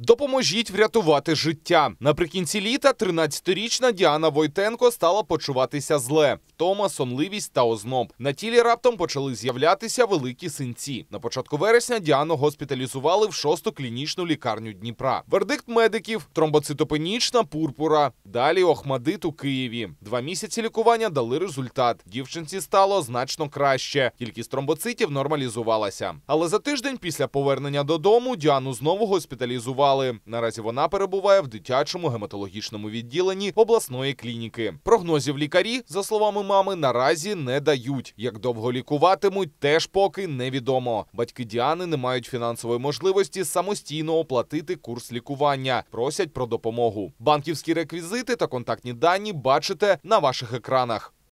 Допоможіть врятувати життя. Наприкінці літа 13-річна Діана Войтенко стала почуватися зле, втома, сонливість та озноб. На тілі раптом почали з'являтися великі синці. На початку вересня Діану госпіталізували в шосту клінічну лікарню Дніпра. Вердикт медиків тромбоцитопенічна пурпура. Далі охмадит у Києві. Два місяці лікування дали результат. Дівчинці стало значно краще. Кількість тромбоцитів нормалізувалася. Але за тиждень після повернення додому Діану знову госпіталізували лікували. Наразі вона перебуває в дитячому гематологічному відділенні обласної клініки. Прогнозів лікарі, за словами мами, наразі не дають. Як довго лікуватимуть, теж поки невідомо. Батьки Діани не мають фінансової можливості самостійно оплатити курс лікування. Просять про допомогу. Банківські реквізити та контактні дані бачите на ваших екранах.